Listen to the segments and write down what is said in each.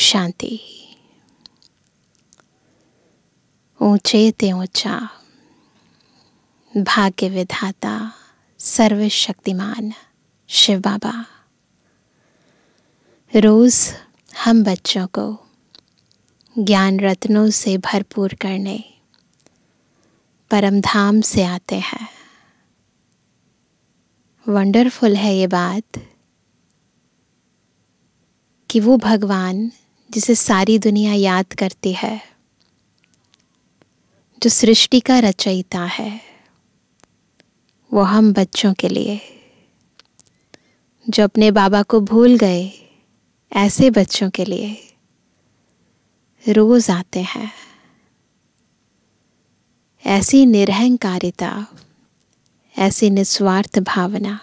शांति ऊंचे ते ऊंचा भाग्य विधाता सर्वशक्तिमान शिव बाबा रोज हम बच्चों को ज्ञान रत्नों से भरपूर करने परमधाम से आते हैं वंडरफुल है ये बात कि वो भगवान जिसे सारी दुनिया याद करती है जो सृष्टि का रचयिता है वो हम बच्चों के लिए जो अपने बाबा को भूल गए ऐसे बच्चों के लिए रोज आते हैं ऐसी निरहंकारिता ऐसी निस्वार्थ भावना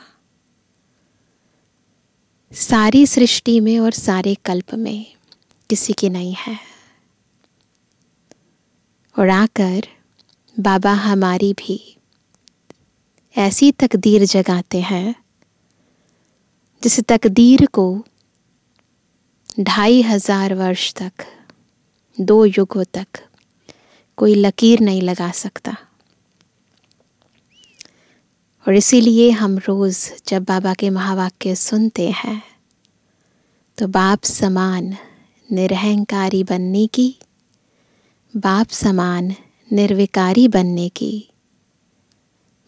सारी सृष्टि में और सारे कल्प में किसी की नहीं है और आकर बाबा हमारी भी ऐसी तकदीर जगाते हैं जिस तकदीर को ढाई हजार वर्ष तक दो युगों तक कोई लकीर नहीं लगा सकता और इसीलिए हम रोज़ जब बाबा के महावाक्य सुनते हैं तो बाप समान निरहंकारी बनने की बाप समान निर्विकारी बनने की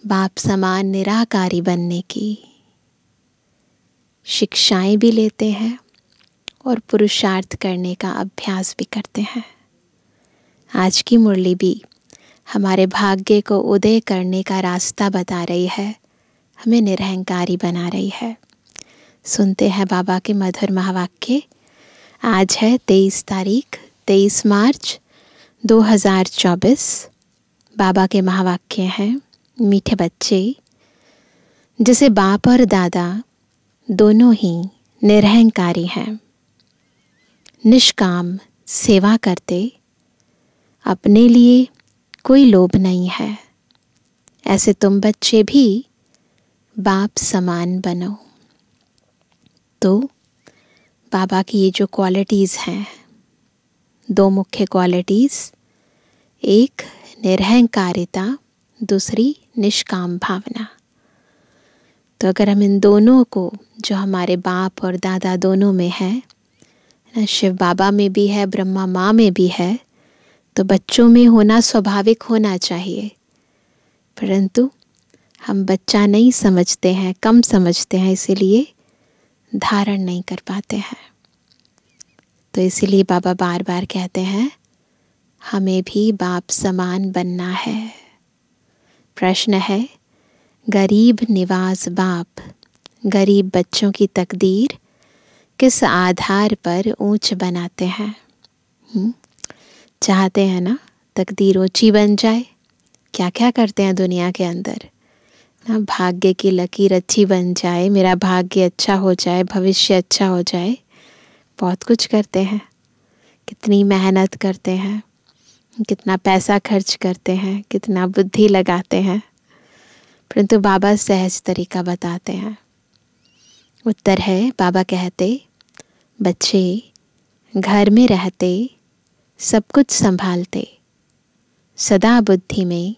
बाप समान निराकारी बनने की शिक्षाएं भी लेते हैं और पुरुषार्थ करने का अभ्यास भी करते हैं आज की मुरली भी हमारे भाग्य को उदय करने का रास्ता बता रही है हमें निरहंकारी बना रही है सुनते हैं बाबा के मधुर महावाक्य आज है तेईस तारीख तेईस मार्च 2024 बाबा के महावाक्य हैं मीठे बच्चे जिसे बाप और दादा दोनों ही निरहंकारी हैं निष्काम सेवा करते अपने लिए कोई लोभ नहीं है ऐसे तुम बच्चे भी बाप समान बनो तो बाबा की ये जो क्वालिटीज़ हैं दो मुख्य क्वालिटीज़ एक निरहंकारिता दूसरी निष्काम भावना तो अगर हम इन दोनों को जो हमारे बाप और दादा दोनों में है शिव बाबा में भी है ब्रह्मा माँ में भी है तो बच्चों में होना स्वाभाविक होना चाहिए परंतु हम बच्चा नहीं समझते हैं कम समझते हैं इसीलिए धारण नहीं कर पाते हैं तो इसीलिए बाबा बार बार कहते हैं हमें भी बाप समान बनना है प्रश्न है गरीब निवास बाप गरीब बच्चों की तकदीर किस आधार पर ऊंच बनाते हैं हम्म, चाहते हैं ना तकदीर ऊंची बन जाए क्या क्या करते हैं दुनिया के अंदर ना भाग्य की लकीर अच्छी बन जाए मेरा भाग्य अच्छा हो जाए भविष्य अच्छा हो जाए बहुत कुछ करते हैं कितनी मेहनत करते हैं कितना पैसा खर्च करते हैं कितना बुद्धि लगाते हैं परंतु बाबा सहज तरीका बताते हैं उत्तर है बाबा कहते बच्चे घर में रहते सब कुछ संभालते सदा बुद्धि में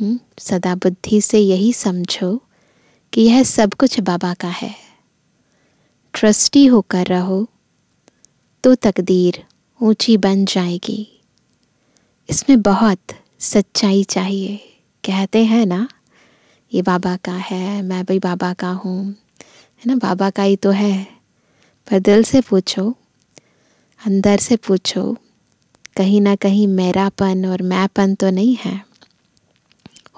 हम्म, सदा बुद्धि से यही समझो कि यह सब कुछ बाबा का है ट्रस्टी होकर रहो तो तकदीर ऊंची बन जाएगी इसमें बहुत सच्चाई चाहिए कहते हैं ना ये बाबा का है मैं भी बाबा का हूँ है ना बाबा का ही तो है पर दिल से पूछो अंदर से पूछो कहीं ना कहीं मेरापन और मैंपन तो नहीं है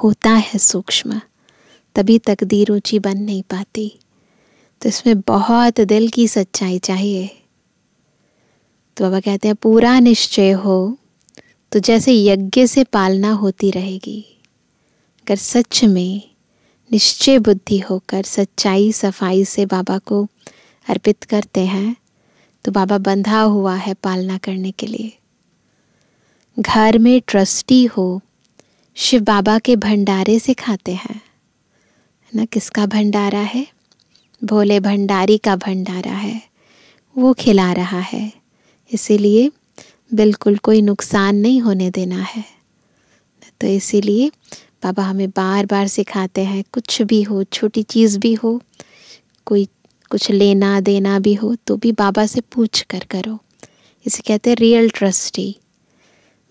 होता है सूक्ष्म तभी तकदीर ऊंची बन नहीं पाती तो इसमें बहुत दिल की सच्चाई चाहिए तो बाबा कहते हैं पूरा निश्चय हो तो जैसे यज्ञ से पालना होती रहेगी अगर सच में निश्चय बुद्धि होकर सच्चाई सफाई से बाबा को अर्पित करते हैं तो बाबा बंधा हुआ है पालना करने के लिए घर में ट्रस्टी हो शिव बाबा के भंडारे से खाते हैं है ना किसका भंडारा है भोले भंडारी का भंडारा है वो खिला रहा है इसीलिए बिल्कुल कोई नुकसान नहीं होने देना है तो इसीलिए बाबा हमें बार बार सिखाते हैं कुछ भी हो छोटी चीज़ भी हो कोई कुछ लेना देना भी हो तो भी बाबा से पूछ कर करो इसे कहते हैं रियल ट्रस्टी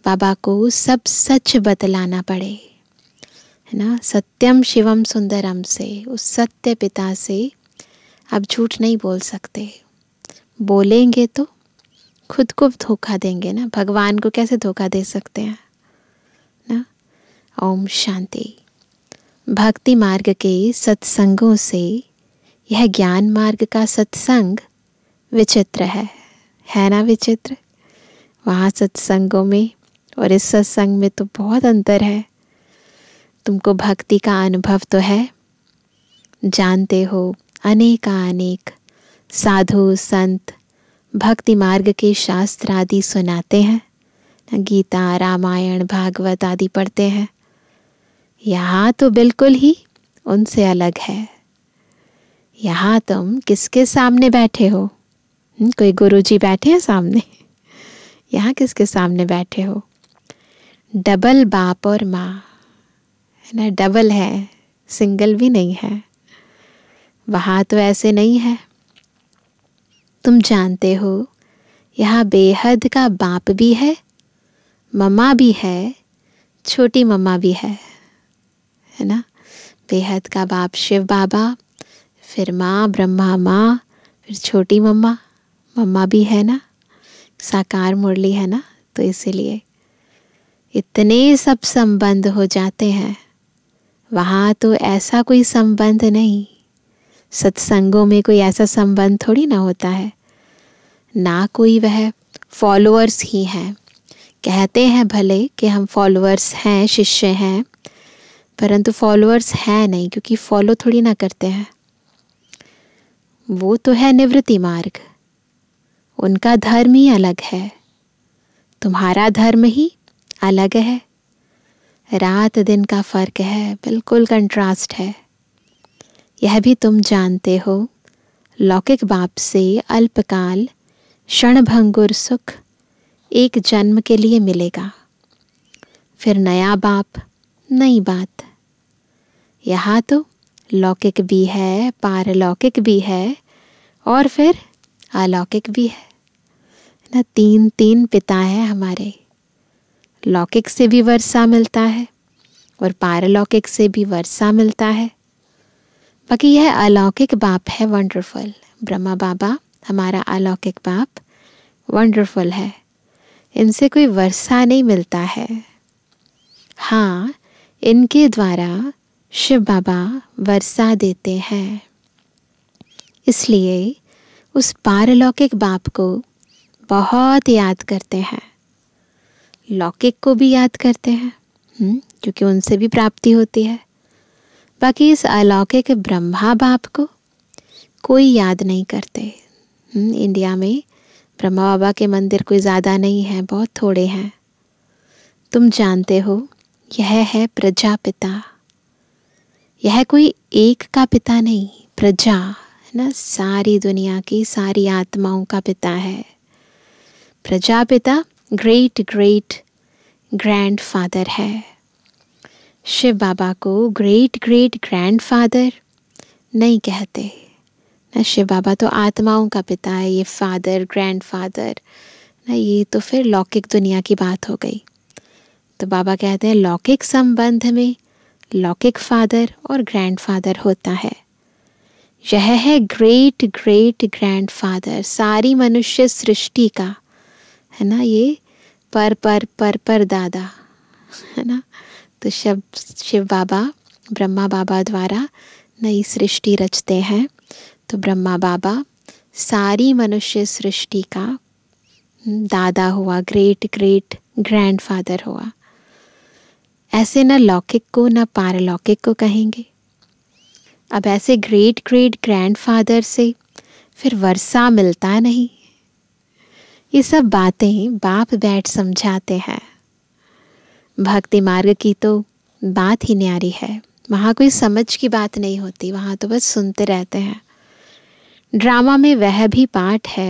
बाबा को सब सच बतलाना पड़े है ना सत्यम शिवम सुंदरम से उस सत्य पिता से अब झूठ नहीं बोल सकते बोलेंगे तो खुद को धोखा देंगे ना भगवान को कैसे धोखा दे सकते हैं ना ओम शांति भक्ति मार्ग के सत्संगों से यह ज्ञान मार्ग का सत्संग विचित्र है है ना विचित्र वहाँ सत्संगों में और इस सत्संग में तो बहुत अंतर है तुमको भक्ति का अनुभव तो है जानते हो अनेकानेक साधु संत भक्ति मार्ग के शास्त्र आदि सुनाते हैं गीता रामायण भागवत आदि पढ़ते हैं यहाँ तो बिल्कुल ही उनसे अलग है यहाँ तुम किसके सामने बैठे हो हम्म, कोई गुरुजी बैठे हैं सामने यहाँ किसके सामने बैठे हो डबल बाप और माँ है ना डबल है सिंगल भी नहीं है वहाँ तो ऐसे नहीं है तुम जानते हो यहाँ बेहद का बाप भी है ममा भी है छोटी ममा भी है है ना बेहद का बाप शिव बाबा फिर माँ ब्रह्मा माँ फिर छोटी मम्मा मम्मा भी है ना साकार मुरली है ना तो इसीलिए इतने सब संबंध हो जाते हैं वहाँ तो ऐसा कोई संबंध नहीं सत्संगों में कोई ऐसा संबंध थोड़ी ना होता है ना कोई वह फॉलोअर्स ही हैं कहते हैं भले कि हम फॉलोअर्स हैं शिष्य हैं परंतु फॉलोअर्स हैं नहीं क्योंकि फॉलो थोड़ी ना करते हैं वो तो है निवृत्ति मार्ग उनका धर्म ही अलग है तुम्हारा धर्म ही अलग है रात दिन का फ़र्क है बिल्कुल कंट्रास्ट है यह भी तुम जानते हो लौकिक बाप से अल्पकाल क्षणभंगुर सुख एक जन्म के लिए मिलेगा फिर नया बाप नई बात यहाँ तो लौकिक भी है पारलौकिक भी है और फिर अलौकिक भी है ना तीन तीन पिता है हमारे लौकिक से भी वर्षा मिलता है और पारलौकिक से भी वर्षा मिलता है बाकी यह अलौकिक बाप है वंडरफुल ब्रह्मा बाबा हमारा अलौकिक बाप वंडरफुल है इनसे कोई वर्षा नहीं मिलता है हाँ इनके द्वारा शिव बाबा वर्षा देते हैं इसलिए उस पारलौकिक बाप को बहुत याद करते हैं लौकिक को भी याद करते हैं क्योंकि हम्म, उनसे भी प्राप्ति होती है बाकी इस अलौकिक ब्रह्मा बाप को कोई याद नहीं करते हम्म, इंडिया में ब्रह्मा बाबा के मंदिर कोई ज़्यादा नहीं है बहुत थोड़े हैं तुम जानते हो यह है प्रजापिता यह कोई एक का पिता नहीं प्रजा है ना सारी दुनिया की सारी आत्माओं का पिता है प्रजापिता ग्रेट ग्रेट ग्रैंडफादर है शिव बाबा को ग्रेट ग्रेट ग्रैंडफादर नहीं कहते ना शिव बाबा तो आत्माओं का पिता है ये फादर ग्रैंडफादर ना ये तो फिर लौकिक दुनिया की बात हो गई तो बाबा कहते हैं लौकिक संबंध में लौकिक फादर और ग्रैंडफादर होता है यह है ग्रेट ग्रेट ग्रैंडफादर सारी मनुष्य सृष्टि का है ना ये पर पर पर पर दादा है ना तो शिव शिव बाबा ब्रह्मा बाबा द्वारा नई सृष्टि रचते हैं तो ब्रह्मा बाबा सारी मनुष्य सृष्टि का दादा हुआ ग्रेट ग्रेट ग्रैंडफादर हुआ ऐसे न लौकिक को न पारलौकिक को कहेंगे अब ऐसे ग्रेट ग्रेट ग्रैंडफादर से फिर वर्षा मिलता नहीं ये सब बातें बाप बैठ समझाते हैं भक्ति मार्ग की तो बात ही न्यारी है वहाँ कोई समझ की बात नहीं होती वहाँ तो बस सुनते रहते हैं ड्रामा में वह भी पार्ट है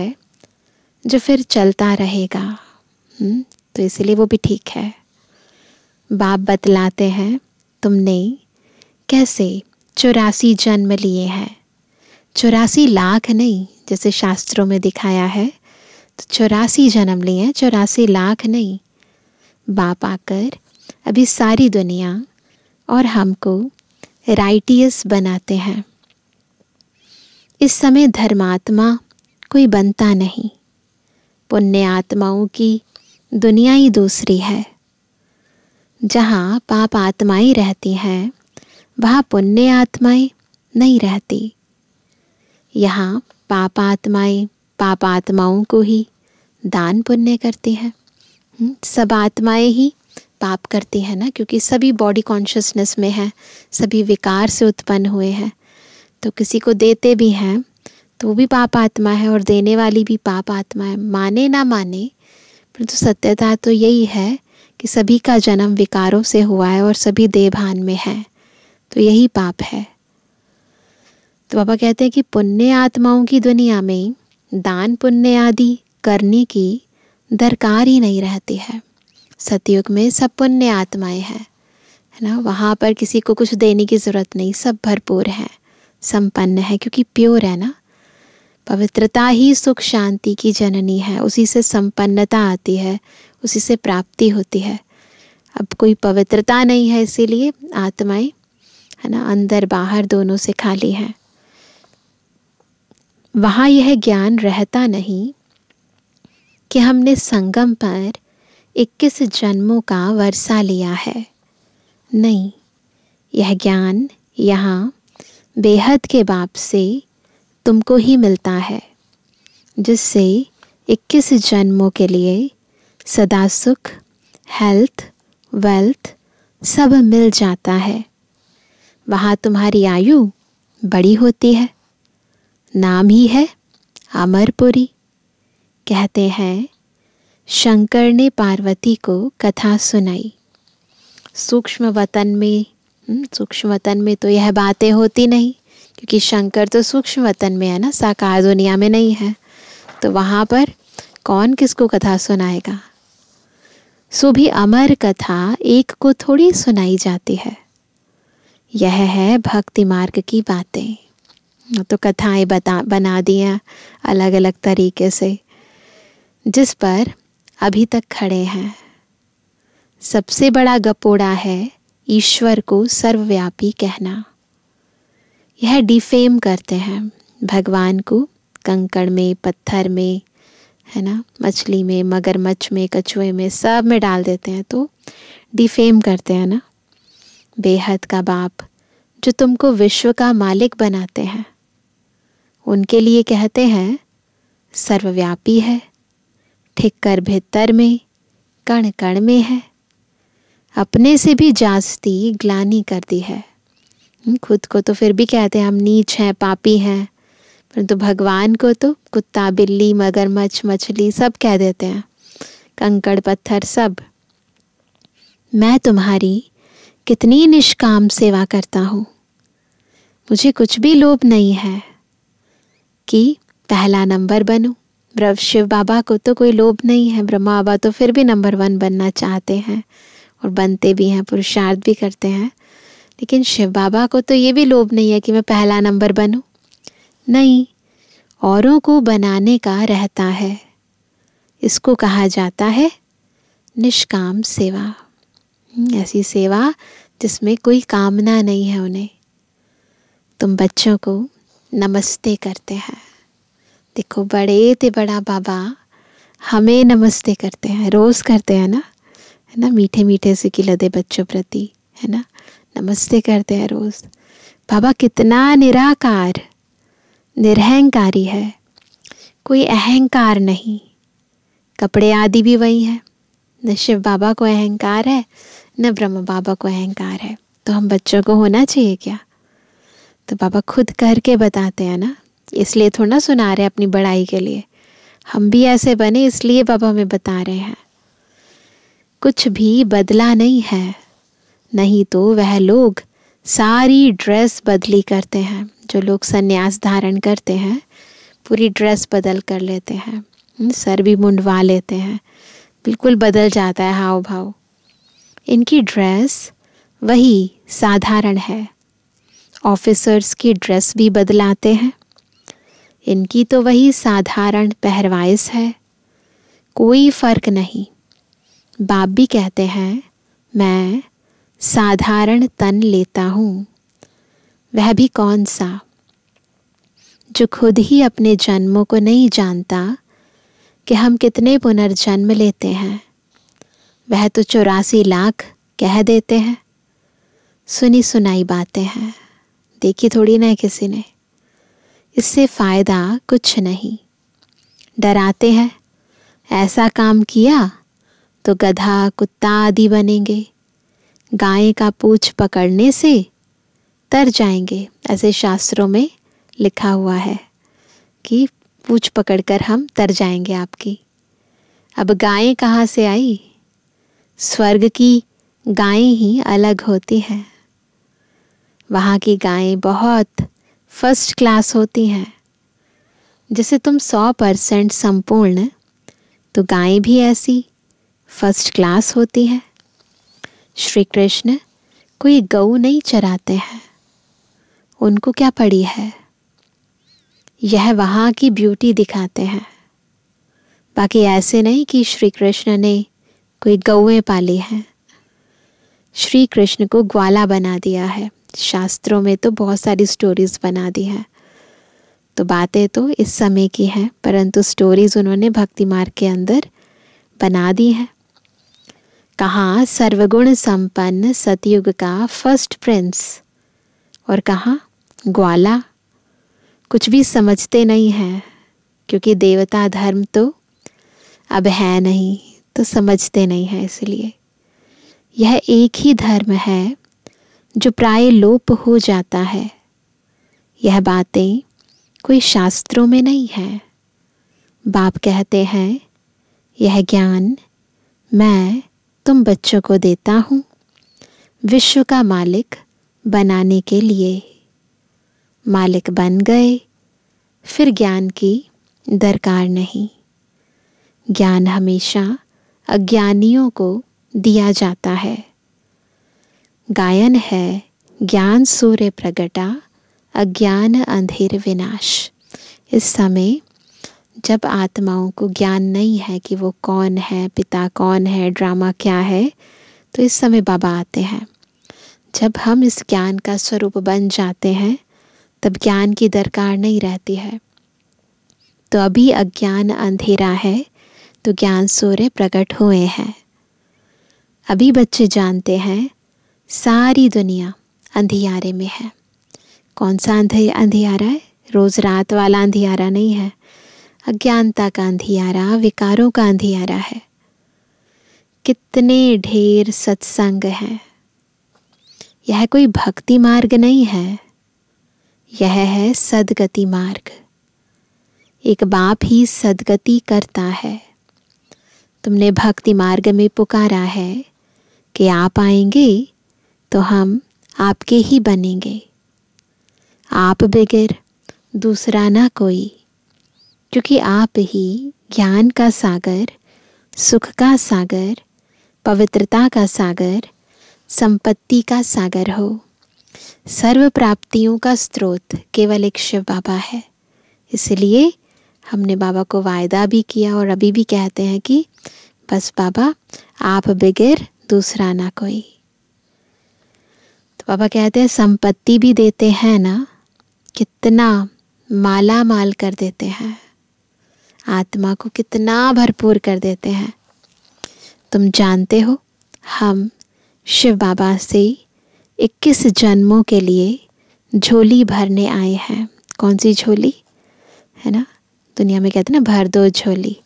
जो फिर चलता रहेगा हम्म, तो इसलिए वो भी ठीक है बाप बतलाते हैं तुमने कैसे चौरासी जन्म लिए हैं चौरासी लाख नहीं जैसे शास्त्रों में दिखाया है चौरासी जन्म लिए हैं चौरासी लाख नहीं बाप आकर अभी सारी दुनिया और हमको राइटियस बनाते हैं इस समय धर्मात्मा कोई बनता नहीं पुण्य आत्माओं की दुनिया ही दूसरी है जहाँ पाप आत्माएं रहती हैं वहाँ पुण्य आत्माएं नहीं रहती यहाँ पाप आत्माएं पाप आत्माओं को ही दान पुण्य करते हैं हम्म, सब आत्माएं ही पाप करती हैं ना क्योंकि सभी बॉडी कॉन्शियसनेस में हैं सभी विकार से उत्पन्न हुए हैं तो किसी को देते भी हैं तो वो भी पाप आत्मा है और देने वाली भी पाप आत्मा है माने ना माने परंतु सत्यता तो यही है कि सभी का जन्म विकारों से हुआ है और सभी देवभान में है तो यही पाप है तो बाबा कहते हैं कि पुण्य आत्माओं की दुनिया में दान पुण्य आदि करने की दरकार ही नहीं रहती है सतयुग में सब पुण्य आत्माएं हैं है ना वहाँ पर किसी को कुछ देने की ज़रूरत नहीं सब भरपूर है संपन्न है क्योंकि प्योर है ना पवित्रता ही सुख शांति की जननी है उसी से संपन्नता आती है उसी से प्राप्ति होती है अब कोई पवित्रता नहीं है इसीलिए आत्माएं है ना अंदर बाहर दोनों से खाली हैं वहाँ यह ज्ञान रहता नहीं कि हमने संगम पर 21 जन्मों का वर्षा लिया है नहीं यह ज्ञान यहाँ बेहद के बाप से तुमको ही मिलता है जिससे 21 जन्मों के लिए सदा सुख हेल्थ वेल्थ सब मिल जाता है वहाँ तुम्हारी आयु बड़ी होती है नाम ही है अमरपुरी कहते हैं शंकर ने पार्वती को कथा सुनाई सूक्ष्म वतन में हम्म, सूक्ष्म वतन में तो यह बातें होती नहीं क्योंकि शंकर तो सूक्ष्म वतन में है ना साकार दुनिया में नहीं है तो वहाँ पर कौन किसको कथा सुनाएगा सो भी अमर कथा एक को थोड़ी सुनाई जाती है यह है भक्ति मार्ग की बातें तो कथाएं बता बना दिया अलग अलग तरीके से जिस पर अभी तक खड़े हैं सबसे बड़ा गपोड़ा है ईश्वर को सर्वव्यापी कहना यह डिफेम करते हैं भगवान को कंकड़ में पत्थर में है ना मछली में मगरमच्छ में कछुए में सब में डाल देते हैं तो डिफेम करते हैं ना बेहद का बाप जो तुमको विश्व का मालिक बनाते हैं उनके लिए कहते हैं सर्वव्यापी है ठिककर भीतर में कण कण में है अपने से भी जास्ती ग्लानी करती है खुद को तो फिर भी कहते हैं हम नीच हैं पापी हैं परंतु तो भगवान को तो कुत्ता बिल्ली मगरमच्छ मछली सब कह देते हैं कंकड़ पत्थर सब मैं तुम्हारी कितनी निष्काम सेवा करता हूँ मुझे कुछ भी लोभ नहीं है कि पहला नंबर बनूं ब्रह्म शिव बाबा को तो कोई लोभ नहीं है ब्रह्मा बाबा तो फिर भी नंबर वन बनना चाहते हैं और बनते भी हैं पुरुषार्थ भी करते हैं लेकिन शिव बाबा को तो ये भी लोभ नहीं है कि मैं पहला नंबर बनूं नहीं औरों को बनाने का रहता है इसको कहा जाता है निष्काम सेवा हम्म, ऐसी सेवा जिसमें कोई कामना नहीं है उन्हें तुम बच्चों को नमस्ते करते हैं देखो बड़े ते बड़ा बाबा हमें नमस्ते करते हैं रोज़ करते हैं ना है ना मीठे मीठे से किलदे बच्चों प्रति है ना नमस्ते करते हैं रोज़ बाबा कितना निराकार निरहंकारी है कोई अहंकार नहीं कपड़े आदि भी वही है न शिव बाबा को अहंकार है न ब्रह्म बाबा को अहंकार है तो हम बच्चों को होना चाहिए क्या तो बाबा खुद करके बताते हैं ना इसलिए थोड़ा सुना रहे अपनी बड़ाई के लिए हम भी ऐसे बने इसलिए बाबा हमें बता रहे हैं कुछ भी बदला नहीं है नहीं तो वह लोग सारी ड्रेस बदली करते हैं जो लोग संन्यास धारण करते हैं पूरी ड्रेस बदल कर लेते हैं सर भी मुंडवा लेते हैं बिल्कुल बदल जाता है हाव भाव इनकी ड्रेस वही साधारण है ऑफिसर्स की ड्रेस भी बदलाते हैं इनकी तो वही साधारण पहरवाइश है कोई फ़र्क नहीं बाप भी कहते हैं मैं साधारण तन लेता हूँ वह भी कौन सा जो खुद ही अपने जन्मों को नहीं जानता कि हम कितने पुनर्जन्म लेते हैं वह तो चौरासी लाख कह देते हैं सुनी सुनाई बातें हैं देखी थोड़ी ना किसी ने इससे फ़ायदा कुछ नहीं डराते हैं ऐसा काम किया तो गधा कुत्ता आदि बनेंगे गाय का पूछ पकड़ने से तर जाएंगे ऐसे शास्त्रों में लिखा हुआ है कि पूछ पकड़कर हम तर जाएंगे आपकी अब गायें कहाँ से आई स्वर्ग की गायें ही अलग होती हैं वहाँ की गायें बहुत फर्स्ट क्लास होती हैं जैसे तुम सौ परसेंट संपूर्ण तो गायें भी ऐसी फर्स्ट क्लास होती हैं श्री कृष्ण कोई गऊ नहीं चराते हैं उनको क्या पड़ी है यह वहाँ की ब्यूटी दिखाते हैं बाकी ऐसे नहीं कि श्री कृष्ण ने कोई गौएँ पाली हैं श्री कृष्ण को ग्वाला बना दिया है शास्त्रों में तो बहुत सारी स्टोरीज़ बना दी है तो बातें तो इस समय की हैं परंतु स्टोरीज़ उन्होंने भक्ति मार्ग के अंदर बना दी है कहा सर्वगुण संपन्न सतयुग का फर्स्ट प्रिंस और कहा ग्वाला कुछ भी समझते नहीं हैं क्योंकि देवता धर्म तो अब है नहीं तो समझते नहीं है इसलिए यह एक ही धर्म है जो प्राय लोप हो जाता है यह बातें कोई शास्त्रों में नहीं है बाप कहते हैं यह ज्ञान मैं तुम बच्चों को देता हूँ विश्व का मालिक बनाने के लिए मालिक बन गए फिर ज्ञान की दरकार नहीं ज्ञान हमेशा अज्ञानियों को दिया जाता है गायन है ज्ञान सूर्य प्रगटा अज्ञान अंधेर विनाश इस समय जब आत्माओं को ज्ञान नहीं है कि वो कौन है पिता कौन है ड्रामा क्या है तो इस समय बाबा आते हैं जब हम इस ज्ञान का स्वरूप बन जाते हैं तब ज्ञान की दरकार नहीं रहती है तो अभी अज्ञान अंधेरा है तो ज्ञान सूर्य प्रकट हुए हैं अभी बच्चे जानते हैं सारी दुनिया अंधियारे में है कौन सा अंधे अंधियारा है रोज़ रात वाला अंधियारा नहीं है अज्ञानता का अंधियारा विकारों का अंधियारा है कितने ढेर सत्संग हैं यह कोई भक्ति मार्ग नहीं है यह है सदगति मार्ग एक बाप ही सदगति करता है तुमने भक्ति मार्ग में पुकारा है कि आप आएंगे तो हम आपके ही बनेंगे आप बगैर दूसरा ना कोई क्योंकि आप ही ज्ञान का सागर सुख का सागर पवित्रता का सागर संपत्ति का सागर हो सर्व प्राप्तियों का स्रोत केवल एक शिव बाबा है इसलिए हमने बाबा को वायदा भी किया और अभी भी कहते हैं कि बस बाबा आप बगैर दूसरा ना कोई तो पापा कहते हैं संपत्ति भी देते हैं ना कितना माला माल कर देते हैं आत्मा को कितना भरपूर कर देते हैं तुम जानते हो हम शिव बाबा से 21 जन्मों के लिए झोली भरने आए हैं कौन सी झोली है ना दुनिया में कहते हैं ना भर दो झोली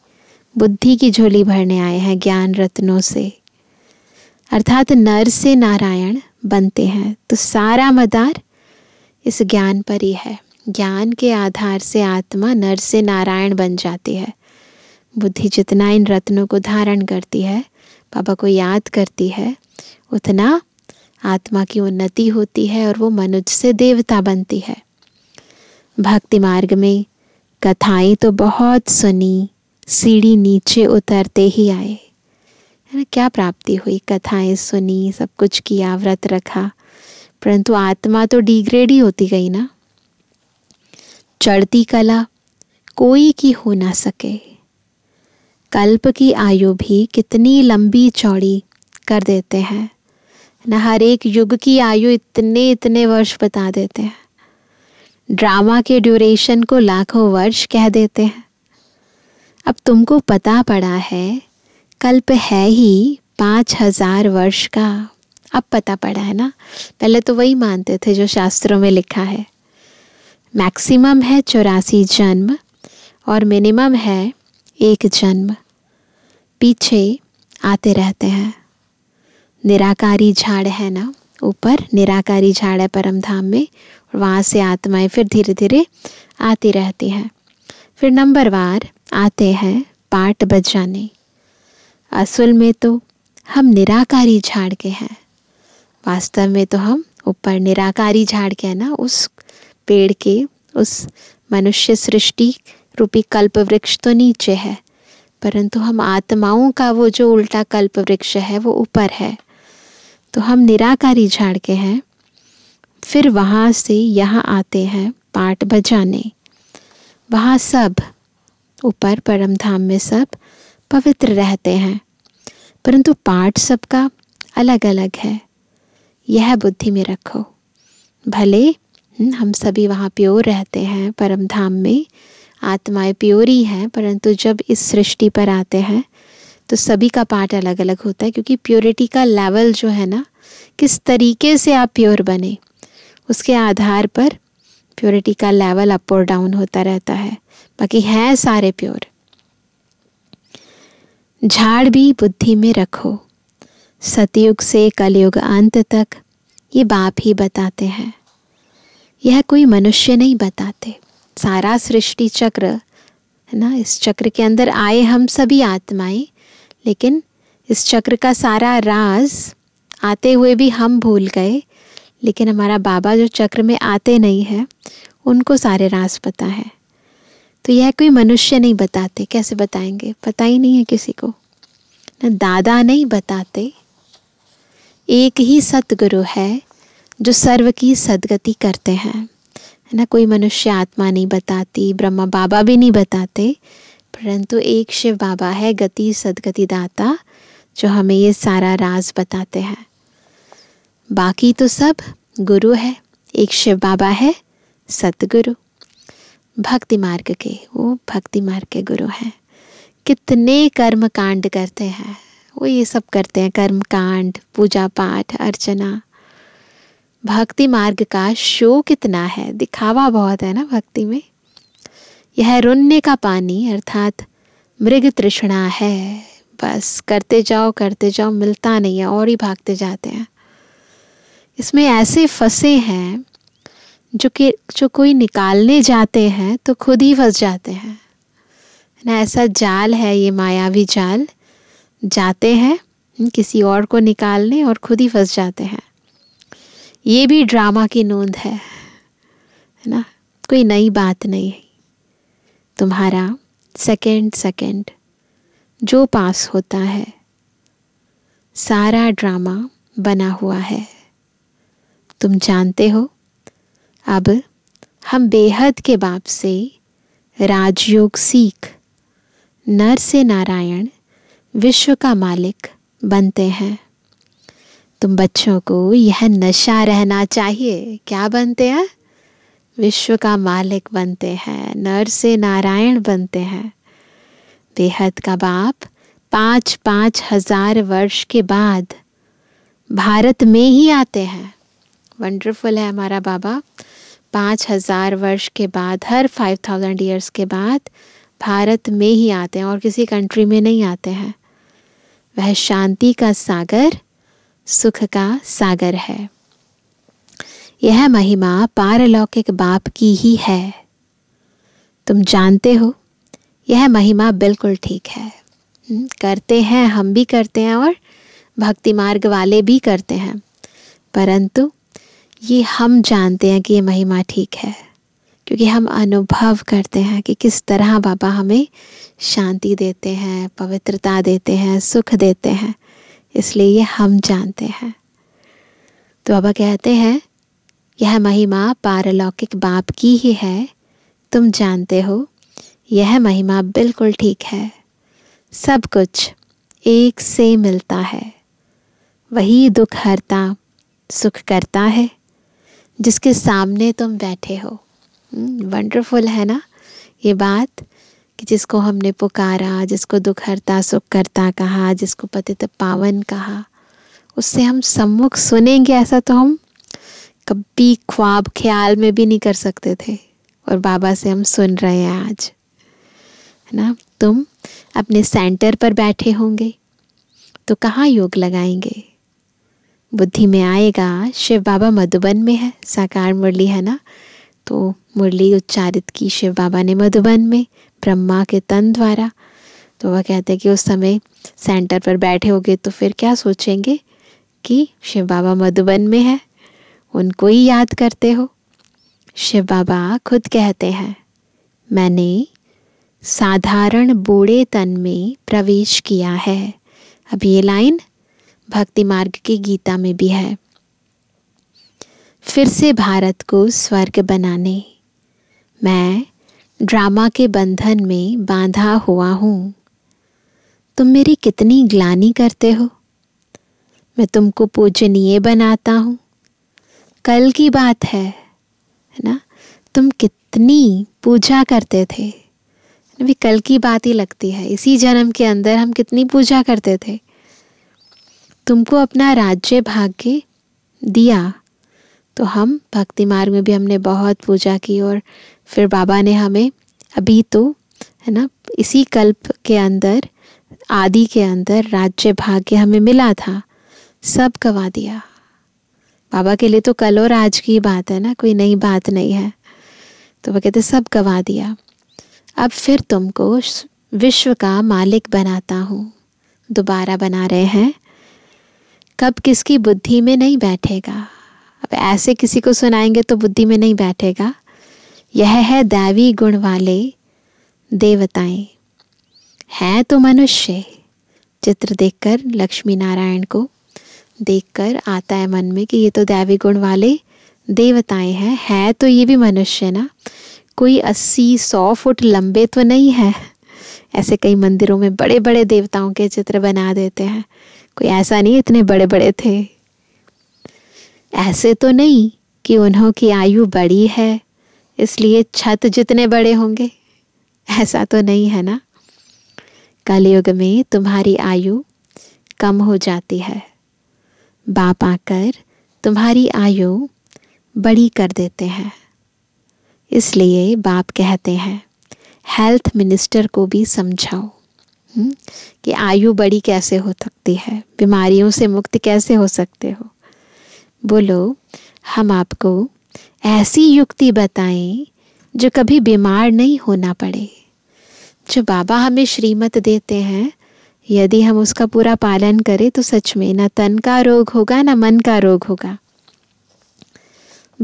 बुद्धि की झोली भरने आए हैं ज्ञान रत्नों से अर्थात नर से नारायण बनते हैं तो सारा मदार इस ज्ञान पर ही है ज्ञान के आधार से आत्मा नर से नारायण बन जाती है बुद्धि जितना इन रत्नों को धारण करती है बाबा को याद करती है उतना आत्मा की उन्नति होती है और वो मनुष्य से देवता बनती है भक्ति मार्ग में कथाएं तो बहुत सुनी सीढ़ी नीचे उतरते ही आए है ना क्या प्राप्ति हुई कथाएं सुनी सब कुछ किया व्रत रखा परंतु आत्मा तो डिग्रेड ही होती गई ना चढ़ती कला कोई की हो ना सके कल्प की आयु भी कितनी लंबी चौड़ी कर देते हैं न हर एक युग की आयु इतने इतने वर्ष बता देते हैं ड्रामा के ड्यूरेशन को लाखों वर्ष कह देते हैं अब तुमको पता पड़ा है कल्प है ही पाँच हजार वर्ष का अब पता पड़ा है ना पहले तो वही मानते थे जो शास्त्रों में लिखा है मैक्सिमम है चौरासी जन्म और मिनिमम है एक जन्म पीछे आते रहते हैं निराकारी झाड़ है ना ऊपर निराकारी झाड़ है परम धाम में और वहाँ से आत्माएं फिर धीरे धीरे आती रहती हैं फिर नंबर वार आते हैं पाठ बजाने असल में तो हम निराकारी झाड़ के हैं वास्तव में तो हम ऊपर निराकारी झाड़ के हैं ना उस पेड़ के उस मनुष्य सृष्टि रूपी कल्प वृक्ष तो नीचे है परंतु हम आत्माओं का वो जो उल्टा कल्प वृक्ष है वो ऊपर है तो हम निराकारी झाड़ के हैं फिर वहाँ से यहाँ आते हैं पाठ बजाने वहाँ सब ऊपर परम धाम में सब पवित्र रहते हैं परंतु पाठ सबका अलग अलग है यह बुद्धि में रखो भले हम्म, हम सभी वहाँ प्योर रहते हैं परम धाम में आत्माएं प्योर ही हैं परंतु जब इस सृष्टि पर आते हैं तो सभी का पार्ट अलग अलग होता है क्योंकि प्योरिटी का लेवल जो है ना किस तरीके से आप प्योर बने उसके आधार पर प्योरिटी का लेवल अप और डाउन होता रहता है बाकी हैं सारे प्योर झाड़ भी बुद्धि में रखो सतयुग से कलयुग अंत तक ये बाप ही बताते हैं यह कोई मनुष्य नहीं बताते सारा सृष्टि चक्र है ना इस चक्र के अंदर आए हम सभी आत्माएं लेकिन इस चक्र का सारा राज आते हुए भी हम भूल गए लेकिन हमारा बाबा जो चक्र में आते नहीं है उनको सारे राज पता है तो यह कोई मनुष्य नहीं बताते कैसे बताएंगे पता ही नहीं है किसी को न दादा नहीं बताते एक ही सतगुरु है जो सर्व की सदगति करते हैं है ना कोई मनुष्य आत्मा नहीं बताती ब्रह्मा बाबा भी नहीं बताते परंतु एक शिव बाबा है गति सदगति दाता जो हमें ये सारा राज बताते हैं बाकी तो सब गुरु है एक शिव बाबा है सतगुरु भक्ति मार्ग के वो भक्ति मार्ग के गुरु हैं कितने कर्म कांड करते हैं वो ये सब करते हैं कर्म कांड पूजा पाठ अर्चना भक्ति मार्ग का शो कितना है दिखावा बहुत है ना भक्ति में यह रुन्ने का पानी अर्थात मृग तृष्णा है बस करते जाओ करते जाओ मिलता नहीं है और ही भागते जाते हैं इसमें ऐसे फंसे हैं जो कि जो कोई निकालने जाते हैं तो खुद ही फंस जाते हैं ना ऐसा जाल है ये मायावी जाल जाते हैं किसी और को निकालने और खुद ही फंस जाते हैं ये भी ड्रामा की नोंद है है ना कोई नई बात नहीं है तुम्हारा सेकेंड सेकेंड जो पास होता है सारा ड्रामा बना हुआ है तुम जानते हो अब हम बेहद के बाप से राजयोग सीख नर से नारायण विश्व का मालिक बनते हैं तुम बच्चों को यह नशा रहना चाहिए क्या बनते हैं विश्व का मालिक बनते हैं नर से नारायण बनते हैं बेहद का बाप पाँच पाँच हजार वर्ष के बाद भारत में ही आते हैं वंडरफुल है हमारा बाबा पाँच हज़ार वर्ष के बाद हर फाइव थाउजेंड ईयर्स के बाद भारत में ही आते हैं और किसी कंट्री में नहीं आते हैं वह शांति का सागर सुख का सागर है यह महिमा पारलौकिक बाप की ही है तुम जानते हो यह महिमा बिल्कुल ठीक है हम्म, करते हैं हम भी करते हैं और भक्ति मार्ग वाले भी करते हैं परंतु ये हम जानते हैं कि ये महिमा ठीक है क्योंकि हम अनुभव करते हैं कि किस तरह बाबा हमें शांति देते हैं पवित्रता देते हैं सुख देते हैं इसलिए ये हम जानते हैं तो बाबा कहते हैं यह महिमा पारलौकिक बाप की ही है तुम जानते हो यह महिमा बिल्कुल ठीक है सब कुछ एक से मिलता है वही दुख हरता सुख करता है जिसके सामने तुम बैठे हो वंडरफुल हम्म, है ना ये बात कि जिसको हमने पुकारा जिसको दुख हरता सुख करता कहा जिसको पतित पावन कहा उससे हम सम्मुख सुनेंगे ऐसा तो हम कभी ख्वाब ख्याल में भी नहीं कर सकते थे और बाबा से हम सुन रहे हैं आज है ना तुम अपने सेंटर पर बैठे होंगे तो कहाँ योग लगाएंगे बुद्धि में आएगा शिव बाबा मधुबन में है साकार मुरली है ना तो मुरली उच्चारित की शिव बाबा ने मधुबन में ब्रह्मा के तन द्वारा तो वह कहते हैं कि उस समय सेंटर पर बैठे होंगे तो फिर क्या सोचेंगे कि शिव बाबा मधुबन में है उनको ही याद करते हो शिव बाबा खुद कहते हैं मैंने साधारण बूढ़े तन में प्रवेश किया है अब ये लाइन भक्ति मार्ग की गीता में भी है फिर से भारत को स्वर्ग बनाने मैं ड्रामा के बंधन में बांधा हुआ हूँ तुम मेरी कितनी ग्लानी करते हो मैं तुमको पूजनीय बनाता हूँ कल की बात है है ना तुम कितनी पूजा करते थे अभी कल की बात ही लगती है इसी जन्म के अंदर हम कितनी पूजा करते थे तुमको अपना राज्य भाग्य दिया तो हम भक्ति मार्ग में भी हमने बहुत पूजा की और फिर बाबा ने हमें अभी तो है ना इसी कल्प के अंदर आदि के अंदर राज्य भाग्य हमें मिला था सब गवा दिया बाबा के लिए तो कल और आज की बात है ना कोई नई बात नहीं है तो वह कहते सब गवा दिया अब फिर तुमको विश्व का मालिक बनाता हूँ दोबारा बना रहे हैं कब किसकी बुद्धि में नहीं बैठेगा अब ऐसे किसी को सुनाएंगे तो बुद्धि में नहीं बैठेगा यह है दैवी गुण वाले देवताएं हैं तो मनुष्य चित्र देखकर लक्ष्मी नारायण को देखकर आता है मन में कि ये तो दैवी गुण वाले देवताएं हैं है तो ये भी मनुष्य ना कोई अस्सी सौ फुट लंबे तो नहीं है ऐसे कई मंदिरों में बड़े बड़े देवताओं के चित्र बना देते हैं कोई ऐसा नहीं इतने बड़े बड़े थे ऐसे तो नहीं कि उन्हों की आयु बड़ी है इसलिए छत जितने बड़े होंगे ऐसा तो नहीं है ना कलयुग में तुम्हारी आयु कम हो जाती है बाप आकर तुम्हारी आयु बड़ी कर देते हैं इसलिए बाप कहते हैं हेल्थ मिनिस्टर को भी समझाओ हम्म, कि आयु बड़ी कैसे हो सकती है बीमारियों से मुक्त कैसे हो सकते हो बोलो हम आपको ऐसी युक्ति बताएं जो कभी बीमार नहीं होना पड़े जो बाबा हमें श्रीमत देते हैं यदि हम उसका पूरा पालन करें तो सच में ना तन का रोग होगा ना मन का रोग होगा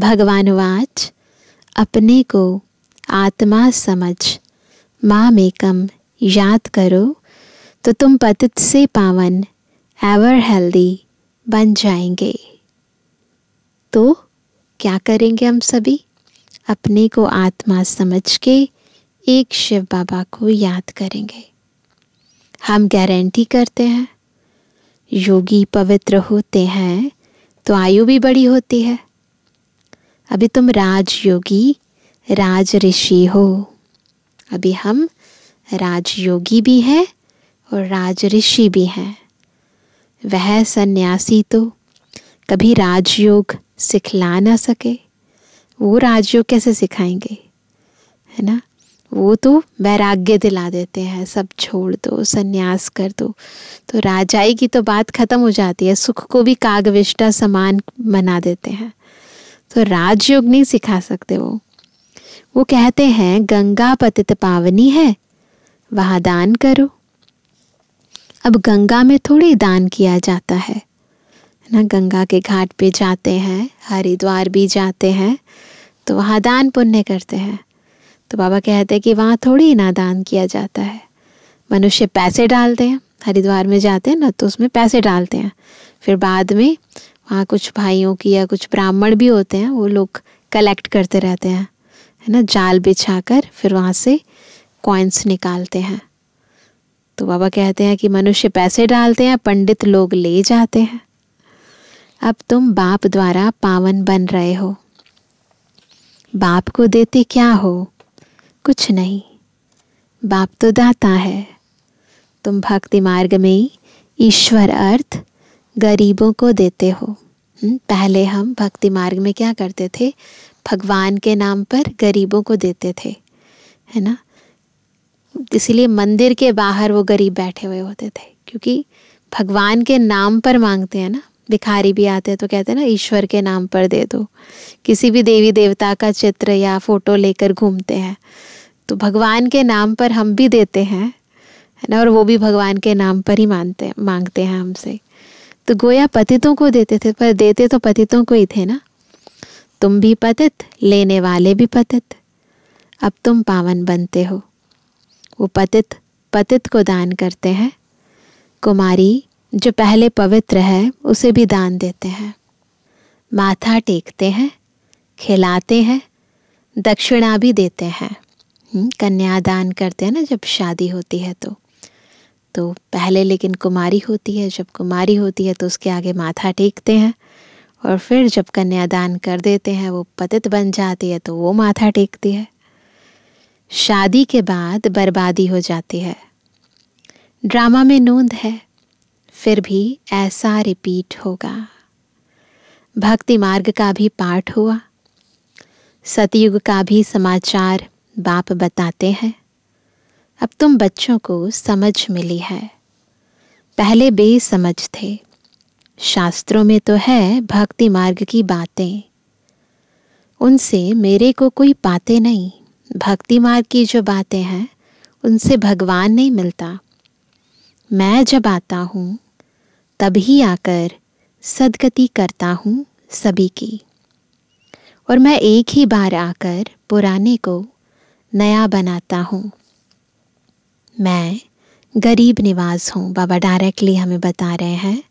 भगवान वाच अपने को आत्मा समझ कम याद करो तो तुम पतित से पावन एवर हेल्दी बन जाएंगे तो क्या करेंगे हम सभी अपने को आत्मा समझ के एक शिव बाबा को याद करेंगे हम गारंटी करते हैं योगी पवित्र होते हैं तो आयु भी बड़ी होती है अभी तुम राज योगी राज ऋषि हो अभी हम राजयोगी भी हैं और राजऋषि भी हैं वह सन्यासी तो कभी राजयोग सिखला ना सके वो राजयोग कैसे सिखाएंगे है ना वो तो वैराग्य दिला देते हैं सब छोड़ दो सन्यास कर दो तो राजाई की तो बात ख़त्म हो जाती है सुख को भी कागविष्टा समान बना देते हैं तो राजयोग नहीं सिखा सकते वो वो कहते हैं गंगा पतित पावनी है वहाँ दान करो अब गंगा में थोड़ी दान किया जाता है ना गंगा के घाट पे जाते हैं हरिद्वार भी जाते हैं तो वहाँ दान पुण्य करते हैं तो बाबा कहते हैं कि वहाँ थोड़ी ना दान किया जाता है मनुष्य पैसे डालते हैं हरिद्वार में जाते हैं ना तो उसमें पैसे डालते हैं फिर बाद में वहाँ कुछ भाइयों की या कुछ ब्राह्मण भी होते हैं वो लोग कलेक्ट करते रहते हैं है ना जाल बिछा कर फिर वहाँ से कॉइन्स निकालते हैं तो बाबा कहते हैं कि मनुष्य पैसे डालते हैं पंडित लोग ले जाते हैं अब तुम बाप द्वारा पावन बन रहे हो बाप को देते क्या हो कुछ नहीं बाप तो दाता है तुम भक्ति मार्ग में ईश्वर अर्थ गरीबों को देते हो हम्म, पहले हम भक्ति मार्ग में क्या करते थे भगवान के नाम पर गरीबों को देते थे है ना इसीलिए मंदिर के बाहर वो गरीब बैठे हुए होते थे क्योंकि भगवान के नाम पर मांगते हैं ना भिखारी भी आते हैं तो कहते हैं ना ईश्वर के नाम पर दे दो किसी भी देवी देवता का चित्र या फोटो लेकर घूमते हैं तो भगवान के नाम पर हम भी देते हैं है ना और वो भी भगवान के नाम पर ही मानते हैं मांगते हैं हमसे तो गोया पतितों को देते थे पर देते तो पतितों को ही थे ना तुम भी पतित लेने वाले भी पतित अब तुम पावन बनते हो वो पतित पतित को दान करते हैं कुमारी जो पहले पवित्र है उसे भी दान देते हैं माथा टेकते हैं खिलाते हैं दक्षिणा भी देते हैं हम्म, कन्या दान करते हैं ना जब शादी होती है तो तो पहले लेकिन कुमारी होती है जब कुमारी होती है तो उसके आगे माथा टेकते हैं और फिर जब कन्यादान कर देते हैं वो पतित बन जाती है तो वो माथा टेकती है शादी के बाद बर्बादी हो जाती है ड्रामा में नोंद है फिर भी ऐसा रिपीट होगा भक्ति मार्ग का भी पाठ हुआ सतयुग का भी समाचार बाप बताते हैं अब तुम बच्चों को समझ मिली है पहले बेसमझ थे शास्त्रों में तो है भक्ति मार्ग की बातें उनसे मेरे को कोई पाते नहीं भक्ति मार्ग की जो बातें हैं उनसे भगवान नहीं मिलता मैं जब आता हूँ तभी आकर सदगति करता हूँ सभी की और मैं एक ही बार आकर पुराने को नया बनाता हूँ मैं गरीब निवास हूँ बाबा डायरेक्टली हमें बता रहे हैं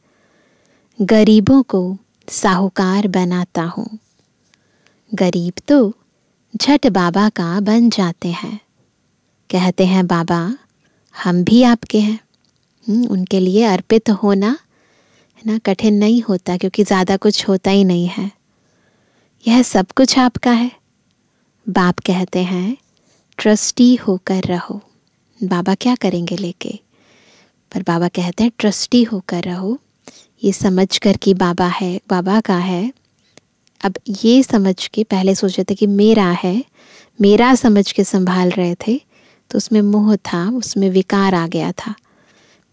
गरीबों को साहूकार बनाता हूँ गरीब तो झट बाबा का बन जाते हैं कहते हैं बाबा हम भी आपके हैं हम्म, उनके लिए अर्पित होना है ना कठिन नहीं होता क्योंकि ज़्यादा कुछ होता ही नहीं है यह सब कुछ आपका है बाप कहते हैं ट्रस्टी होकर रहो बाबा क्या करेंगे लेके पर बाबा कहते हैं ट्रस्टी होकर रहो ये समझ कर कि बाबा है बाबा का है अब ये समझ के पहले सोच रहे थे कि मेरा है मेरा समझ के संभाल रहे थे तो उसमें मोह था उसमें विकार आ गया था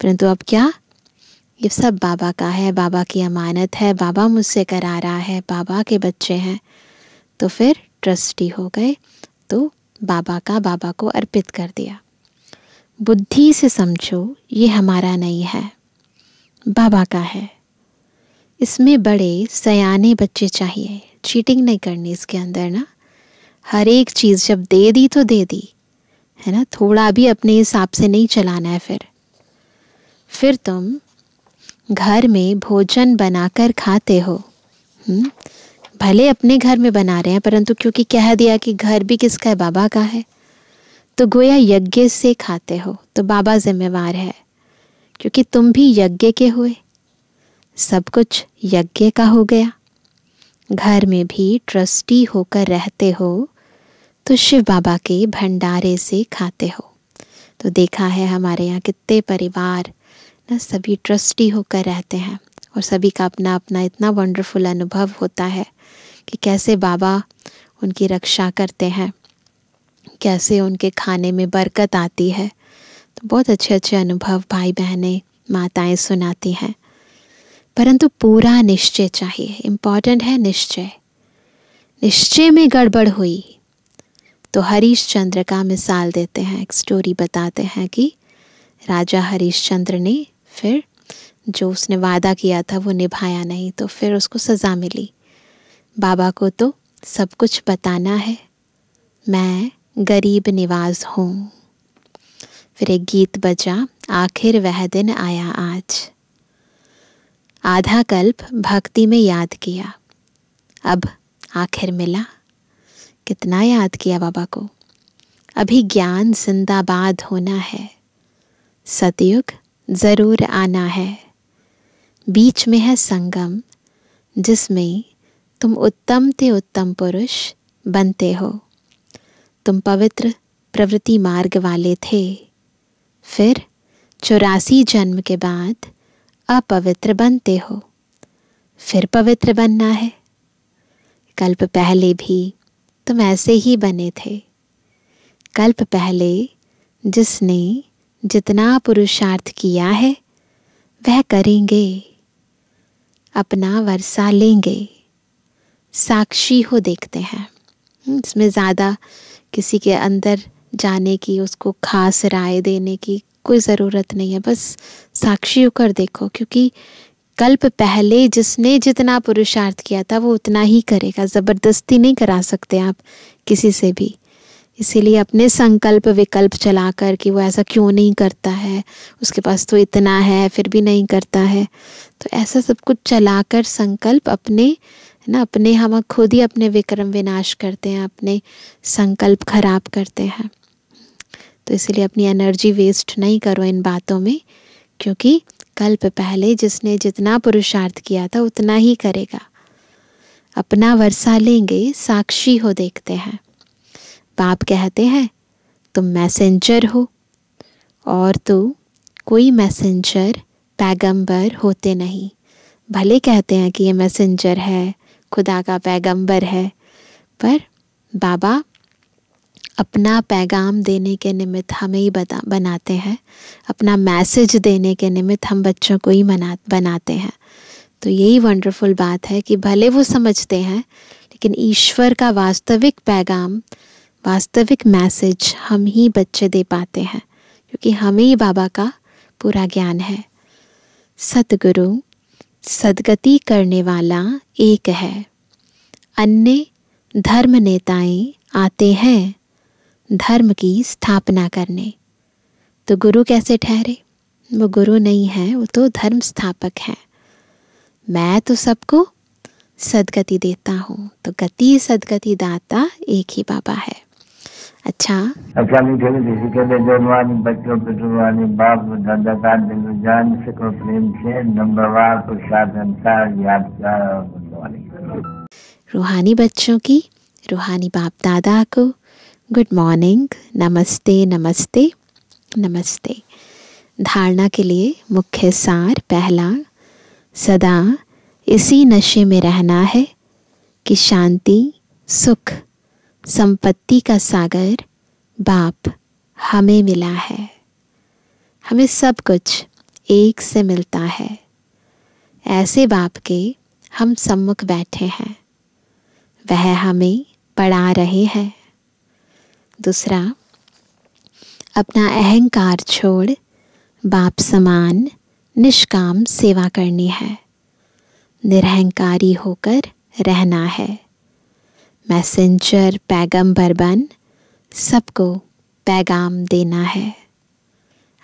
परंतु अब क्या ये सब बाबा का है बाबा की अमानत है बाबा मुझसे करा रहा है बाबा के बच्चे हैं तो फिर ट्रस्टी हो गए तो बाबा का बाबा को अर्पित कर दिया बुद्धि से समझो ये हमारा नहीं है बाबा का है इसमें बड़े सयाने बच्चे चाहिए चीटिंग नहीं करनी इसके अंदर ना हर एक चीज़ जब दे दी तो दे दी है ना थोड़ा भी अपने हिसाब से नहीं चलाना है फिर फिर तुम घर में भोजन बनाकर खाते हो हुँ? हम्म? भले अपने घर में बना रहे हैं परंतु क्योंकि कह दिया कि घर भी किसका है बाबा का है तो गोया यज्ञ से खाते हो तो बाबा जिम्मेवार है क्योंकि तुम भी यज्ञ के हुए सब कुछ यज्ञ का हो गया घर में भी ट्रस्टी होकर रहते हो तो शिव बाबा के भंडारे से खाते हो तो देखा है हमारे यहाँ कितने परिवार ना सभी ट्रस्टी होकर रहते हैं और सभी का अपना अपना इतना वंडरफुल अनुभव होता है कि कैसे बाबा उनकी रक्षा करते हैं कैसे उनके खाने में बरकत आती है तो बहुत अच्छे अच्छे अनुभव भाई बहनें माताएं सुनाती हैं परंतु पूरा निश्चय चाहिए इम्पॉर्टेंट है निश्चय निश्चय में गड़बड़ हुई तो हरीश चंद्र का मिसाल देते हैं एक स्टोरी बताते हैं कि राजा हरीश चंद्र ने फिर जो उसने वादा किया था वो निभाया नहीं तो फिर उसको सज़ा मिली बाबा को तो सब कुछ बताना है मैं गरीब निवास हूँ फिर एक गीत बजा आखिर वह दिन आया आज आधा कल्प भक्ति में याद किया अब आखिर मिला कितना याद किया बाबा को अभी ज्ञान जिंदाबाद होना है सतयुग ज़रूर आना है बीच में है संगम जिसमें तुम उत्तम ते उत्तम पुरुष बनते हो तुम पवित्र प्रवृत्ति मार्ग वाले थे फिर चौरासी जन्म के बाद अपवित्र बनते हो फिर पवित्र बनना है कल्प पहले भी तुम ऐसे ही बने थे कल्प पहले जिसने जितना पुरुषार्थ किया है वह करेंगे अपना वर्षा लेंगे साक्षी हो देखते हैं हम्म, इसमें ज़्यादा किसी के अंदर जाने की उसको खास राय देने की कोई ज़रूरत नहीं है बस साक्षी होकर देखो क्योंकि कल्प पहले जिसने जितना पुरुषार्थ किया था वो उतना ही करेगा ज़बरदस्ती नहीं करा सकते आप किसी से भी इसीलिए अपने संकल्प विकल्प चला कर कि वो ऐसा क्यों नहीं करता है उसके पास तो इतना है फिर भी नहीं करता है तो ऐसा सब कुछ चला कर संकल्प अपने है ना अपने हम खुद ही अपने विक्रम विनाश करते हैं अपने संकल्प खराब करते हैं तो इसलिए अपनी एनर्जी वेस्ट नहीं करो इन बातों में क्योंकि कल्प पहले जिसने जितना पुरुषार्थ किया था उतना ही करेगा अपना वर्षा लेंगे साक्षी हो देखते हैं बाप कहते हैं तुम मैसेंजर हो और तो कोई मैसेंजर पैगंबर होते नहीं भले कहते हैं कि ये मैसेंजर है खुदा का पैगंबर है पर बाबा अपना पैगाम देने के निमित्त हमें ही बता बनाते हैं अपना मैसेज देने के निमित्त हम बच्चों को ही मना बनाते हैं तो यही वंडरफुल बात है कि भले वो समझते हैं लेकिन ईश्वर का वास्तविक पैगाम वास्तविक मैसेज हम ही बच्चे दे पाते हैं क्योंकि हमें ही बाबा का पूरा ज्ञान है सतगुरु सदगति करने वाला एक है अन्य धर्म नेताएं आते हैं धर्म की स्थापना करने तो गुरु कैसे ठहरे वो गुरु नहीं है वो तो धर्म स्थापक है मैं तो सबको सदगति देता हूँ तो गति सदगति दाता एक ही बाबा है अच्छा अच्छा मुझे बच्चों पे बाप दादा का दिल जान से को प्रेम से रूहानी बच्चों की रूहानी बाप दादा को गुड मॉर्निंग नमस्ते नमस्ते नमस्ते धारणा के लिए मुख्य सार पहला सदा इसी नशे में रहना है कि शांति सुख संपत्ति का सागर बाप हमें मिला है हमें सब कुछ एक से मिलता है ऐसे बाप के हम सम्मुख बैठे हैं वह हमें पढ़ा रहे हैं दूसरा अपना अहंकार छोड़ बाप समान निष्काम सेवा करनी है निरहंकारी होकर रहना है मैसेंजर पैगंबर बन सबको पैगाम देना है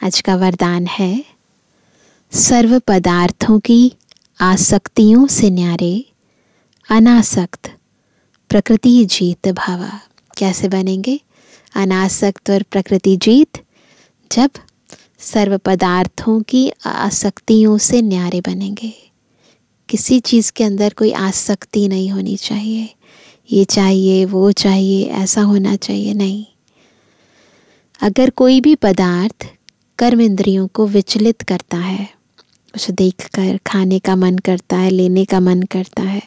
आज का वरदान है सर्व पदार्थों की आसक्तियों से न्यारे अनासक्त प्रकृति जीत भावा कैसे बनेंगे अनासक्त और प्रकृति जीत जब सर्व पदार्थों की आसक्तियों से न्यारे बनेंगे किसी चीज़ के अंदर कोई आसक्ति नहीं होनी चाहिए ये चाहिए वो चाहिए ऐसा होना चाहिए नहीं अगर कोई भी पदार्थ कर्म इंद्रियों को विचलित करता है उसे देख कर खाने का मन करता है लेने का मन करता है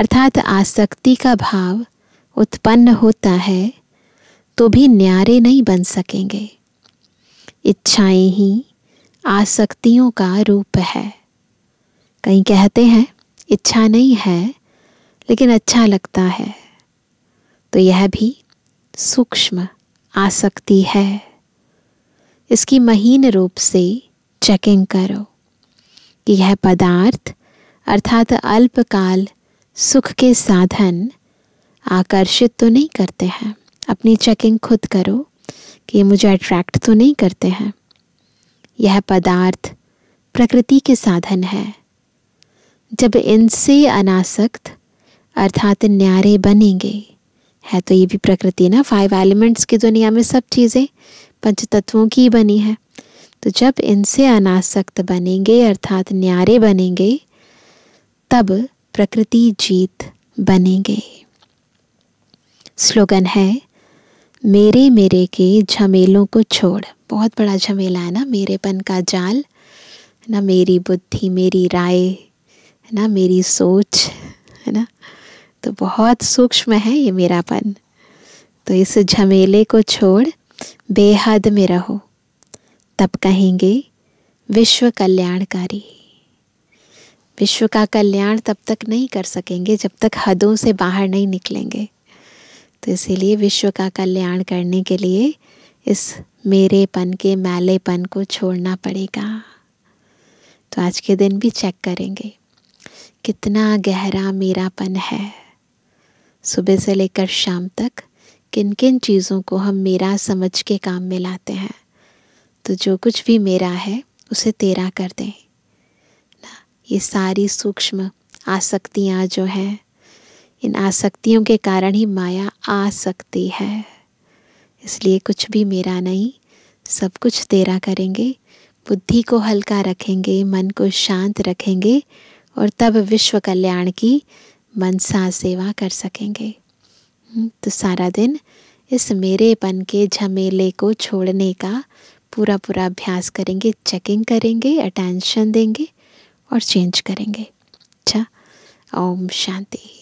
अर्थात आसक्ति का भाव उत्पन्न होता है तो भी न्यारे नहीं बन सकेंगे इच्छाएं ही आसक्तियों का रूप है कहीं कहते हैं इच्छा नहीं है लेकिन अच्छा लगता है तो यह भी सूक्ष्म आसक्ति है इसकी महीन रूप से चेकिंग करो कि यह पदार्थ अर्थात अल्पकाल सुख के साधन आकर्षित तो नहीं करते हैं अपनी चेकिंग खुद करो कि ये मुझे अट्रैक्ट तो नहीं करते हैं यह पदार्थ प्रकृति के साधन है जब इनसे अनासक्त अर्थात न्यारे बनेंगे है तो ये भी प्रकृति ना फाइव एलिमेंट्स की दुनिया में सब चीज़ें पंच तत्वों की बनी है तो जब इनसे अनासक्त बनेंगे अर्थात न्यारे बनेंगे तब प्रकृति जीत बनेंगे स्लोगन है मेरे मेरे के झमेलों को छोड़ बहुत बड़ा झमेला है ना मेरेपन का जाल ना मेरी बुद्धि मेरी राय ना मेरी सोच है ना तो बहुत सूक्ष्म है ये मेरापन तो इस झमेले को छोड़ बेहद में रहो तब कहेंगे विश्व कल्याणकारी विश्व का कल्याण तब तक नहीं कर सकेंगे जब तक हदों से बाहर नहीं निकलेंगे तो इसीलिए विश्व का कल्याण करने के लिए इस मेरेपन के मैलेपन को छोड़ना पड़ेगा तो आज के दिन भी चेक करेंगे कितना गहरा मेरापन है सुबह से लेकर शाम तक किन किन चीज़ों को हम मेरा समझ के काम में लाते हैं तो जो कुछ भी मेरा है उसे तेरा कर दें ना ये सारी सूक्ष्म आसक्तियाँ जो हैं इन आसक्तियों के कारण ही माया आ सकती है इसलिए कुछ भी मेरा नहीं सब कुछ तेरा करेंगे बुद्धि को हल्का रखेंगे मन को शांत रखेंगे और तब विश्व कल्याण की मनसा सेवा कर सकेंगे हम्म, तो सारा दिन इस मेरेपन के झमेले को छोड़ने का पूरा पूरा अभ्यास करेंगे चेकिंग करेंगे अटेंशन देंगे और चेंज करेंगे अच्छा ओम शांति